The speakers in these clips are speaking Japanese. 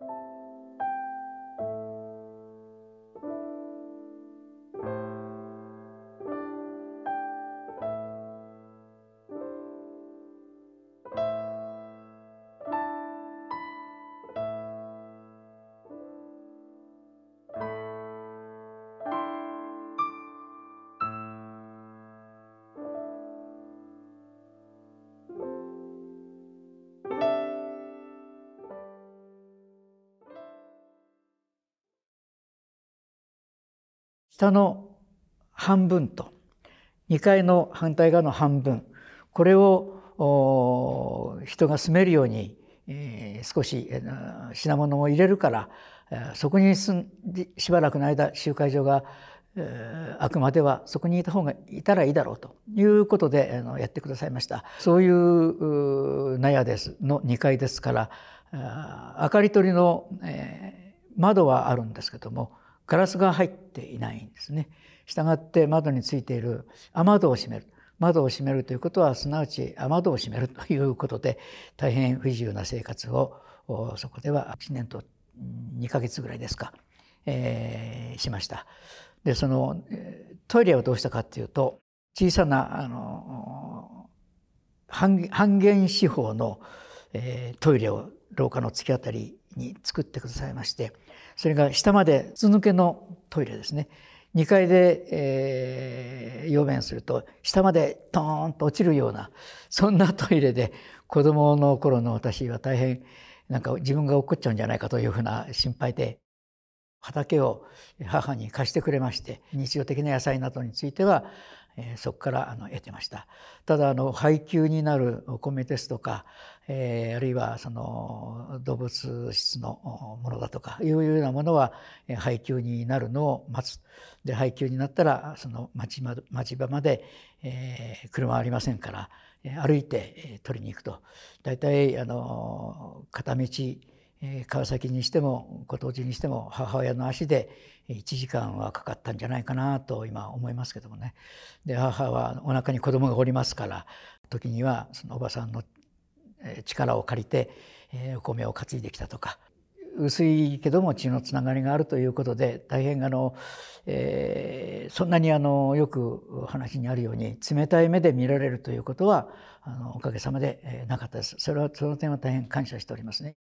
Thank you. 下の半分と2階の反対側の半分これを人が住めるように、え少し、え品物も入れるからそこに住んでしばらくの間集会所が、えあくまではそこにいた方がいたらいいだろうということであのやってくださいましたそういう納屋ですの2階ですから明かり取りの、え窓はあるんですけどもガラスが入っていないんですね。したがって窓についている雨戸を閉める。窓を閉めるということはすなわち雨戸を閉めるということで大変不自由な生活をそこでは1年と2ヶ月ぐらいですか、えー、しました。でそのトイレをどうしたかっていうと小さなあの半減四方の、えー、トイレを廊下の突き当たりに作ってくださいましてそれが下まで筒抜けのトイレですね2階で、えー、便すると下までトーンと落ちるようなそんなトイレで子供の頃の私は大変なんか自分が落っこっちゃうんじゃないかというふうな心配で畑を母に貸してくれまして日常的な野菜などについてはえそこからあの得てましたただあの配給になるお米ですとか、えあるいはその動物質のものだとかいうようなものは配給になるのを待つで配給になったらその町場まで、え車はありませんから歩いて取りに行くと大体あの片道川崎にしてもご当地にしても母親の足で1時間はかかったんじゃないかなと今思いますけどもねで母はお腹に子供がおりますから時にはそのおばさんの力を借りてお米を担いできたとか薄いけども血のつながりがあるということで大変あの、えー、そんなにあのよく話にあるように冷たい目で見られるということはあのおかげさまでなかったです。それはその点は大変感謝しておりますね。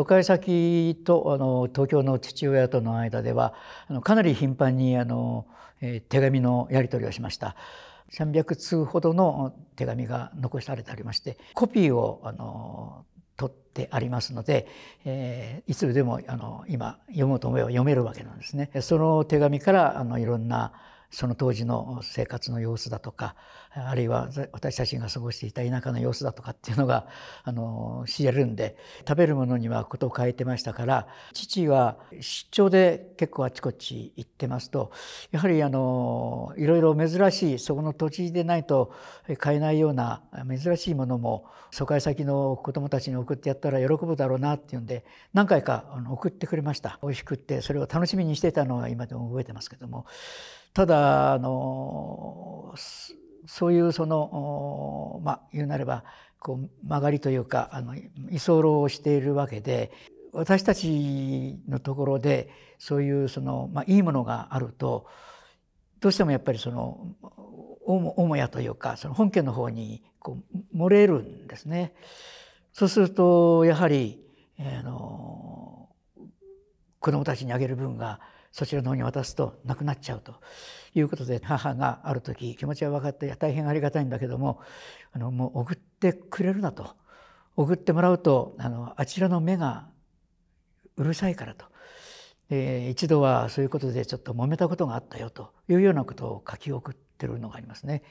疎開先とあの東京の父親との間ではあのかなり頻繁にあの、え手紙のやり取りをしました。300通ほどの手紙が残されてありましてコピーをあの取ってありますので、えー、いつでもあの今読もうと思えば読めるわけなんですね。その手紙からあのいろんなその当時の生活の様子だとかあるいは私たちが過ごしていた田舎の様子だとかっていうのがあの知れるんで食べるものにはことを変えてましたから父は出張で結構あちこち行ってますとやはりあのいろいろ珍しいそこの土地でないと買えないような珍しいものも疎開先の子どもたちに送ってやったら喜ぶだろうなっていうんで何回か送ってくれました美味しくってそれを楽しみにしてたのは今でも覚えてますけどもただあのそういうそのまあ言うなればこう曲がりというかあの居候をしているわけで私たちのところでそういうその、まあ、いいものがあるとどうしてもやっぱりその母屋というかその本家の方にこう漏れるんですね。そうするとやはり、えー、の子どもたちにあげる分がそちらの方に渡すとなくなっちゃうということで母がある時気持ちは分かって大変ありがたいんだけどもあのもう送ってくれるなと送ってもらうとあのあちらの目がうるさいからと、えー、一度はそういうことでちょっと揉めたことがあったよというようなことを書き送ってるのがありますね。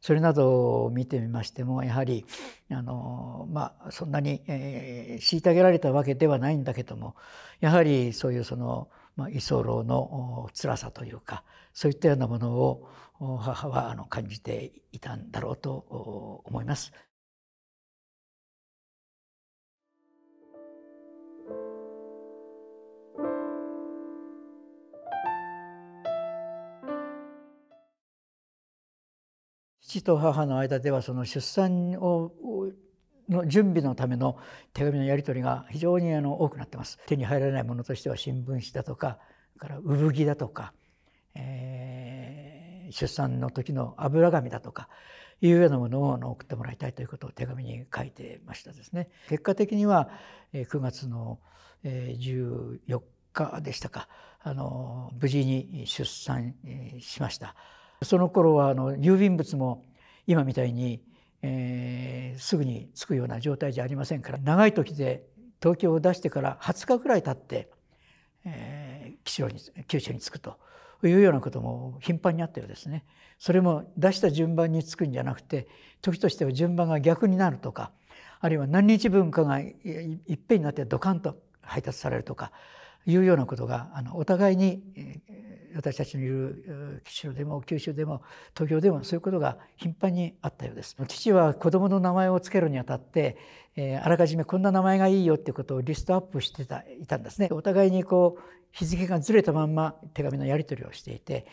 それなどを見てみましてもやはりあの、まあ、そんなに、えー、虐げられたわけではないんだけどもやはりそういうそのまあ、居候の辛さというかそういったようなものを母はあの感じていたんだろうと思います。父と母の間ではその出産をの準備のための手紙のやり取りが非常にあの多くなってます。手に入らないものとしては新聞紙だとかから産着だとか、えー、出産の時の油紙だとかいうようなものをあの送ってもらいたいということを手紙に書いてましたですね。結果的には9月の14日でしたかあの無事に出産しました。その頃はあの郵便物も今みたいにえー、すぐに着くような状態じゃありませんから長い時で東京を出してから20日ぐらい経って、えー、に九州に着くというようなことも頻繁にあったようですね。それも出した順番に着くんじゃなくて時としては順番が逆になるとかあるいは何日分かがいっぺんになってドカンと配達されるとかいうようなことがあのお互いに私たちのいる九州でも九州でも東京でもそういうことが頻繁にあったようです。父は子供の名前をつけるにあたって、えー、あらかじめこんな名前がいいよってことをリストアップしてたいたんですね。お互いにこう日付がずれたまんま手紙のやり取りをしていて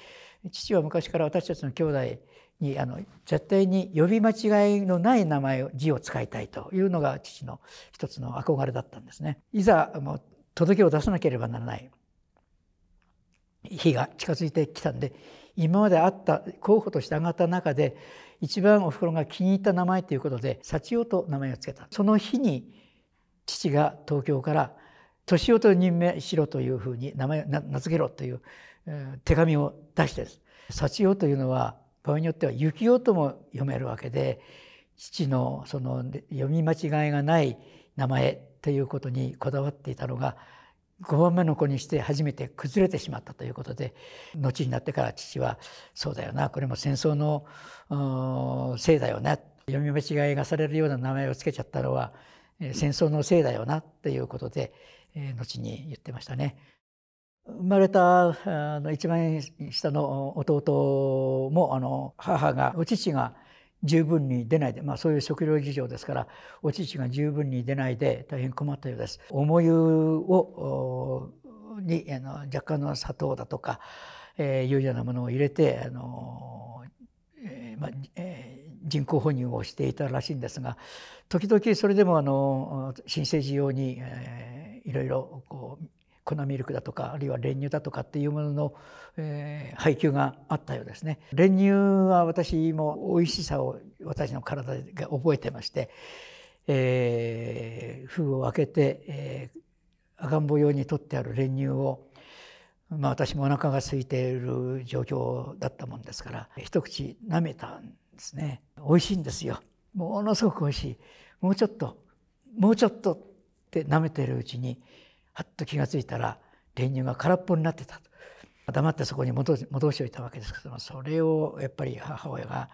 父は昔から私たちの兄弟にあの絶対に呼び間違いのない名前を字を使いたいというのが父の一つの憧れだったんですね。いざもう届けを出さなければならない日が近づいてきたんで今まであった候補として上がった中で一番おふくろが気に入った名前ということで幸男と名前を付けたその日に父が東京から年男と任命しろというふうに名前名付けろという、えー、手紙を出してです幸男というのは場合によっては幸男とも読めるわけで父のその読み間違いがない名前っていうことにこだわっていたのが5番目の子にして初めて崩れてしまったということで後になってから父は「そうだよなこれも戦争のせいだよな」読み間違いがされるような名前を付けちゃったのは戦争のせいだよなっていうことで後に言ってましたね。生まれたあの一番下の弟もあの母がお父が十分に出ないで、まあ、そういう食料事情ですからお乳が十分に出ないで大変困ったようです。思湯をにあの若干の砂糖だとか、えー、いうようなものを入れてあの、えー、まあえー人工哺乳をしていたらしいんですが時々それでもあの新生児用に、えー、いろいろこう粉ミルクだとかあるいは練乳だとかっていうものの、えー、配給があったようですね練乳は私も美味しさを私の体が覚えてまして、えー、封を開けて、えー、赤ん坊用に取ってある練乳をまあ私もお腹が空いている状況だったもんですから一口舐めたんですね美味しいんですよものすごく美味しいもうちょっともうちょっとって舐めてるうちにはっと気がついたら練乳が空っぽになってた黙ってそこに戻しておいたわけですけどもそれをやっぱり母親が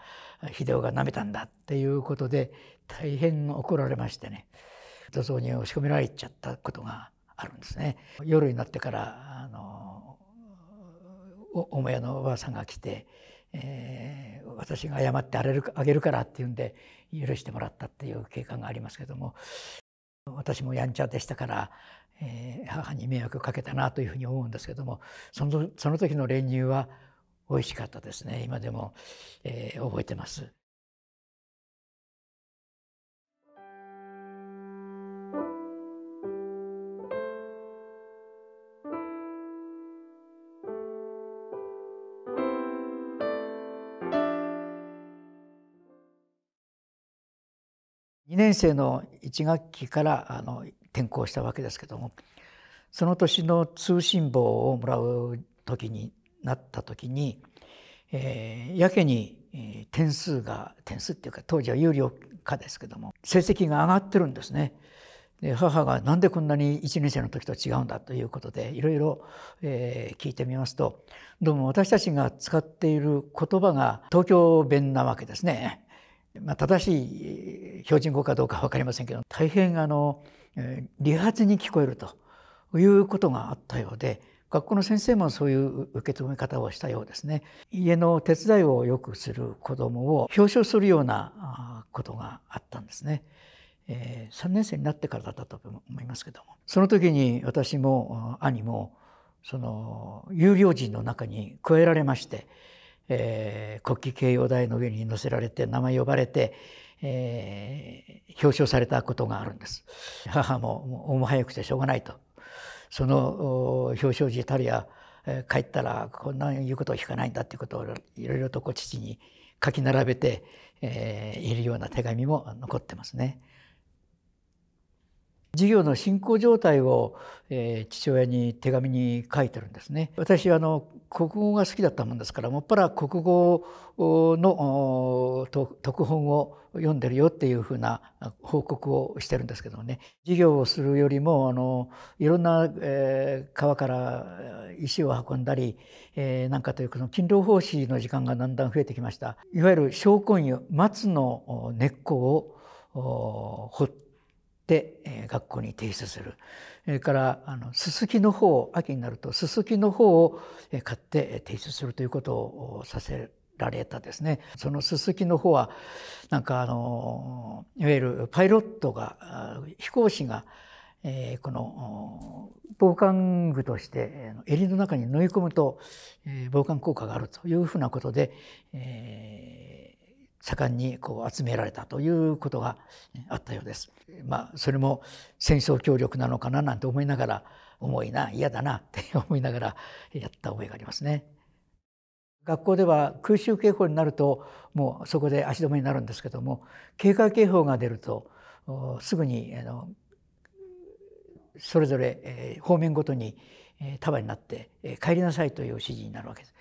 秀夫が舐めたんだっていうことで大変怒られましてね土蔵に押し込められちゃったことがあるんですね。夜になってからあのお親のおばあさんが来て、えー、私が謝ってあげるからっていうんで許してもらったっていう経過がありますけども私もやんちゃでしたから、えー、母に迷惑かけたなというふうに思うんですけどもそのその時の練乳は美味しかったですね今でも、えー、覚えてます。年生の1学期からあの転校したわけですけどもその年の通信簿をもらう時になった時に、えー、やけに、点数が点数っていうか当時は有料化ですけども成績が上がってるんですね。で母が何でこんなに1年生の時と違うんだということでいろいろ聞いてみますとどうも私たちが使っている言葉が東京弁なわけですね。まあ、正しい標準語かどうか分かりませんけど大変あの理髪に聞こえるということがあったようで学校の先生もそういう受け止め方をしたようですね家の手伝いをよくする子どもを表彰するようなことがあったんですね、えー、3年生になってからだったと思いますけどもその時に私も兄もその有料人の中に加えられまして、えー、国旗掲揚台の上に載せられて名前呼ばれて、えー、表彰されたことがあるんです母もも早くてしょうがないとその表彰時たるや、えー、帰ったらこんな言うことを聞かないんだっていうことをいろいろとこう父に書き並べて、えー、いるような手紙も残ってますね。事業の進行状態を、えー、父親に手紙に書いてるんですね。私あの国語が好きだったもんですからもっぱら国語の特本を読んでるよっていうふうな報告をしてるんですけどもね授業をするよりもあのいろんな、えー、川から石を運んだり、えー、なんかというその勤労奉仕の時間がだんだん増えてきましたいわゆる証根油松の根っこを掘っで学校に提出するそれからあのすすきの方秋になるとすすきの方を買って提出するということをさせられたですねそのすすきの方はなんかあのいわゆるパイロットが飛行士が、えこの防寒具として襟の中に縫い込むと、え防寒効果があるというふうなことで、えー盛んにこう集められたということがあったようです。まあ、それも戦争協力なのかななんて思いながら重いな嫌だなって思いながらやった覚えがありますね。学校では空襲警報になるともうそこで足止めになるんですけども警戒警報が出るとすぐにあのそれぞれ方面ごとに束になって帰りなさいという指示になるわけです。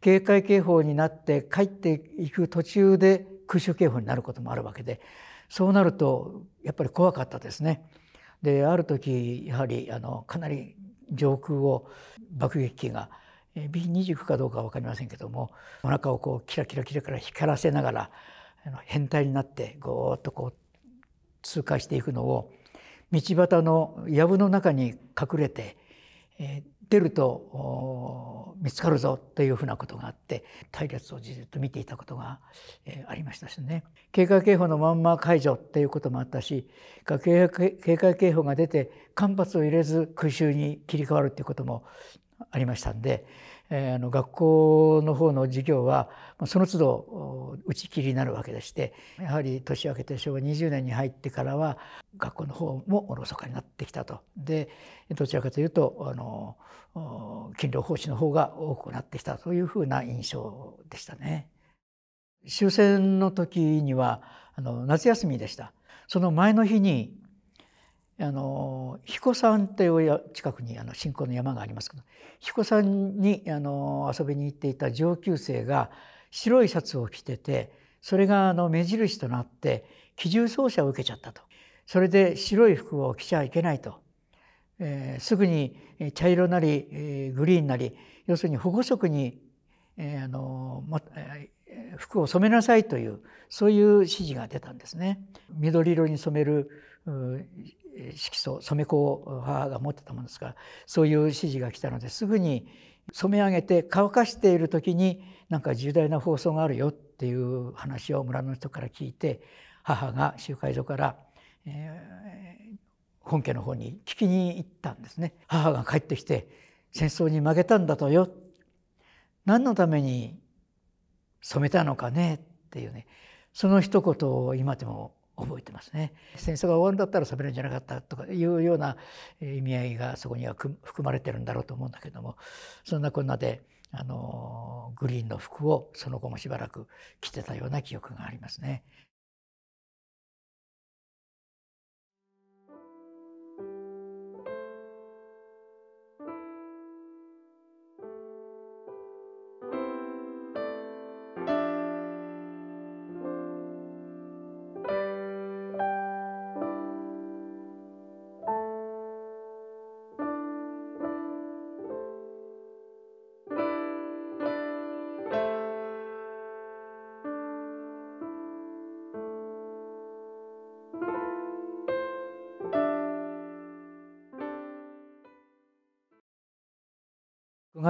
警戒警報になって帰っていく途中で空襲警報になることもあるわけでそうなるとやっぱり怖かったですね。である時やはりあのかなり上空を爆撃機が B29 かどうかは分かりませんけどもお腹をこうキラキラキラから光らせながら変態になってゴーッとこう通過していくのを道端の藪の中に隠れて、えー、ってると見つかるぞというふうなことがあって隊列をじっと見ていたことが、えー、ありましたしね警戒警報のまんま解除っていうこともあったし警戒警報が出て間髪を入れず空襲に切り替わるっていうこともありましたんで、えー、あの学校の方の授業はその都度打ち切りになるわけでしてやはり年明けて昭和20年に入ってからは学校の方もおろそかになってきたとでどちらかというとあの勤労奉仕の方が多くなってきたというふうな印象でしたね。終戦の時にはあの夏休みでしたその前の日にあの彦山という近くにあの信仰の山がありますけど彦さんにあの遊びに行っていた上級生が白いシャツを着ててそれがあの目印となって機銃奏者を受けちゃったとそれで白い服を着ちゃいけないと、えー、すぐに茶色なり、えー、グリーンなり要するに保護色に、えー、あのまえー、服を染めなさいというそういう指示が出たんですね。緑色に染める色素染め粉を母が持ってたものですからそういう指示が来たのですぐに染め上げて乾かしている時になんか重大な放送があるよっていう話を村の人から聞いて母が集会所から、えー、本家の方に聞きに行ったんですね。母が帰ってきて戦争に負けたんだとよ何のために染めたのかねっていうねその一言を今でも覚えてますね戦争が終わるんだったら喋るんじゃなかったとかいうような意味合いがそこには含まれてるんだろうと思うんだけどもそんなこんなであのグリーンの服をその後もしばらく着てたような記憶がありますね。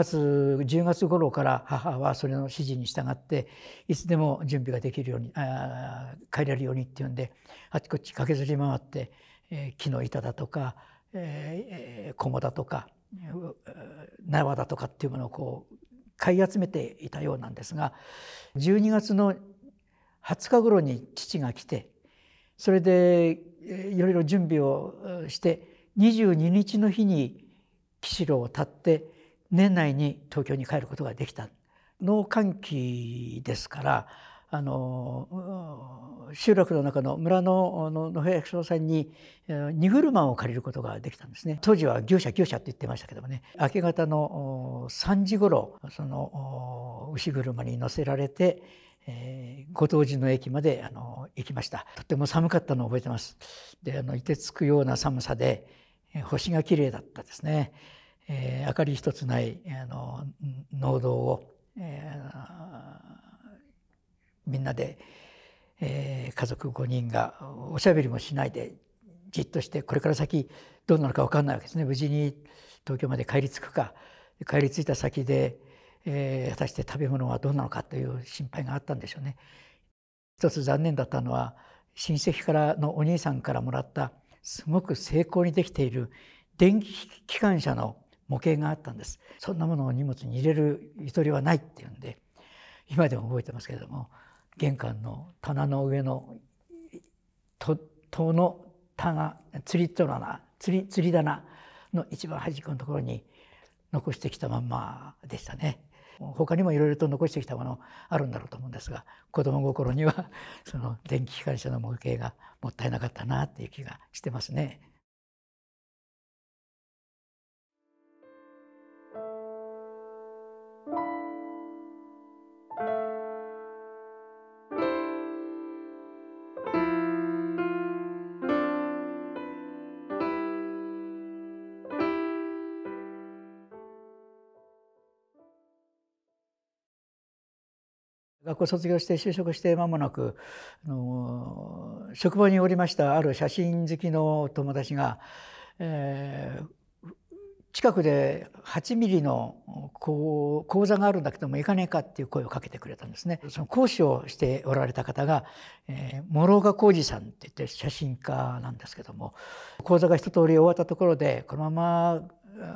月10月頃から母はそれの指示に従っていつでも準備ができるようにあ帰れるようにっていうんであちこち駆けずり回って、えー、木の板だとか、えー、小物だとか縄だとかっていうものをこう買い集めていたようなんですが12月の20日頃に父が来てそれでいろいろ準備をして22日の日に釧路を立って年内に東京に帰ることができた農閑期ですからあの集落の中の村の野平役所さんに荷車を借りることができたんですね当時は牛舎牛舎って言ってましたけどもね明け方の3時ごろその牛車に乗せられて、えー、ご当時の駅まであの行きましたとても寒かったのを覚えてますであの凍てつくような寒さで星が綺麗だったですねえー、明かり一つないあの農道を、えー、みんなで、えー、家族5人がおしゃべりもしないでじっとしてこれから先どうなるか分かんないわけですね無事に東京まで帰り着くか帰り着いた先で、えー、果たして食べ物はどうなのかという心配があったんでしょうね。一つ残念だったのは親戚からのお兄さんからもらったすごく成功にできている電気機関車の模型があったんですそんなものを荷物に入れるゆとりはないっていうんで今でも覚えてますけれども玄関の棚の上の戸の棚釣り戸棚釣り釣り棚の一番端っこのところに残してきたまんまでしたね。他にもいろいろと残してきたものあるんだろうと思うんですが子供心にはその電気機関車の模型がもったいなかったなっていう気がしてますね。校卒業して就職して間もなくあの職場におりましたある写真好きの友達が、えー、近くで8ミリのこう講座があるんだけども行かねえかっていう声をかけてくれたんですね。その講師をしておられた方が、えー、諸岡浩二さんって言って写真家なんですけども講座が一通り終わったところでこのまま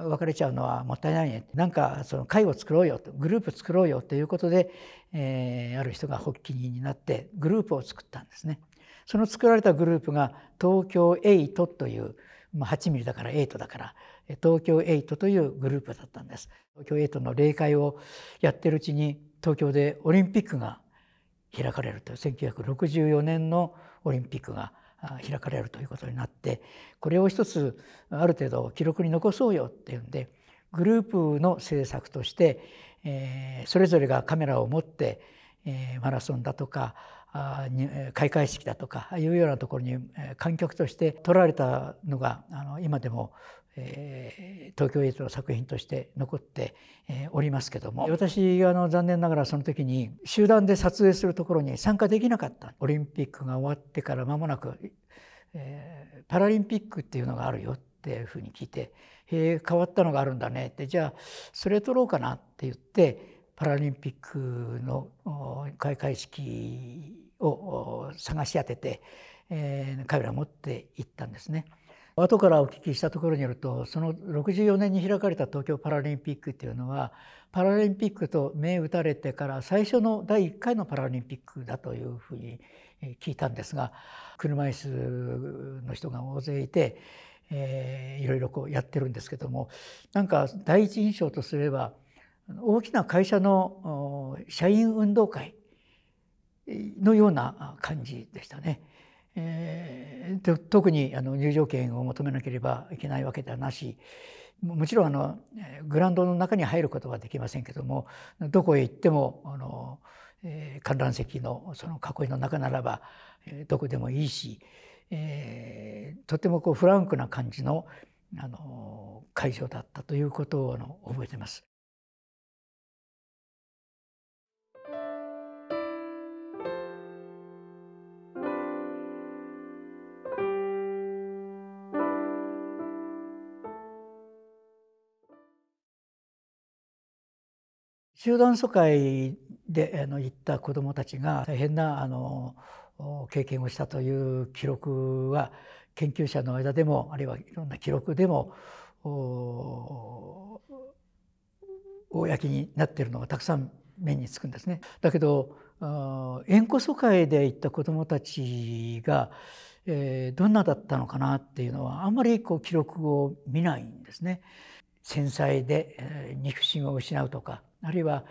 別れちゃうのはもったいないねなんかその会を作ろうよとグループ作ろうよということで、えー、ある人が発起人になってグループを作ったんですね。その作られたグループが東京エイトという、まあ、8ミリだからエイトだから東京エイトというグループだったんです。東京エイトの例会をやってるうちに東京でオリンピックが開かれるという1964年のオリンピックが開かれるということになってこれを一つある程度記録に残そうよっていうんでグループの政策として、えそれぞれがカメラを持って、えマラソンだとか開会式だとかいうようなところに観客として撮られたのがあの今でもえ東京映像の作品として残って、えおりますけども私あの残念ながらその時に集団で撮影するところに参加できなかったオリンピックが終わってから間もなく、えー、パラリンピックっていうのがあるよっていうふうに聞いて「へえ変わったのがあるんだね」ってじゃあそれ撮ろうかなって言ってパラリンピックの開会式を探し当てて、えー、カメラ持って行ったんですね。後からお聞きしたところによるとその64年に開かれた東京パラリンピックというのはパラリンピックと銘打たれてから最初の第1回のパラリンピックだというふうに聞いたんですが車椅子の人が大勢いて、えー、いろいろこうやってるんですけどもなんか第一印象とすれば大きな会社の社員運動会のような感じでしたね。えー、特にあの入場券を求めなければいけないわけではなしもちろんあのグラウンドの中に入ることはできませんけどもどこへ行ってもあの、えー、観覧席のその囲いの中ならば、えー、どこでもいいし、えー、とてもこうフランクな感じのあの会場だったということを覚えてます。集団疎開であの行った子どもたちが大変なあの経験をしたという記録は研究者の間でもあるいはいろんな記録でも公になっているのがたくさん目につくんですね。だけど縁故疎開で行った子どもたちが、えー、どんなだったのかなっていうのはあんまりこう記録を見ないんですね。繊細で、えー、肉親を失うとかあるいは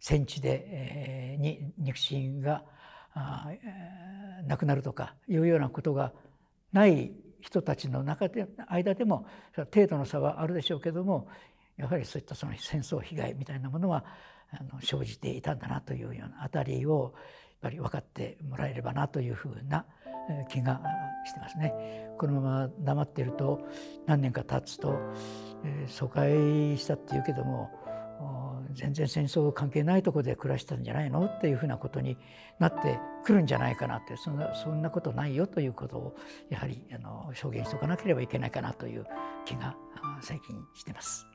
戦地で、えー、に肉親があ、えー、亡くなるとかいうようなことがない人たちの中で間でも程度の差はあるでしょうけどもやはりそういったその戦争被害みたいなものはあの生じていたんだなというようなあたりをやっぱり分かってもらえればなというふうな気がしてますね。このまま黙っていると何年か経つと、えー、疎開したっていうけども全然戦争関係ないとこで暮らしたんじゃないのっていうふうなことになってくるんじゃないかなってそんなそんなことないよということをやはりあの証言しておかなければいけないかなという気が最近してます。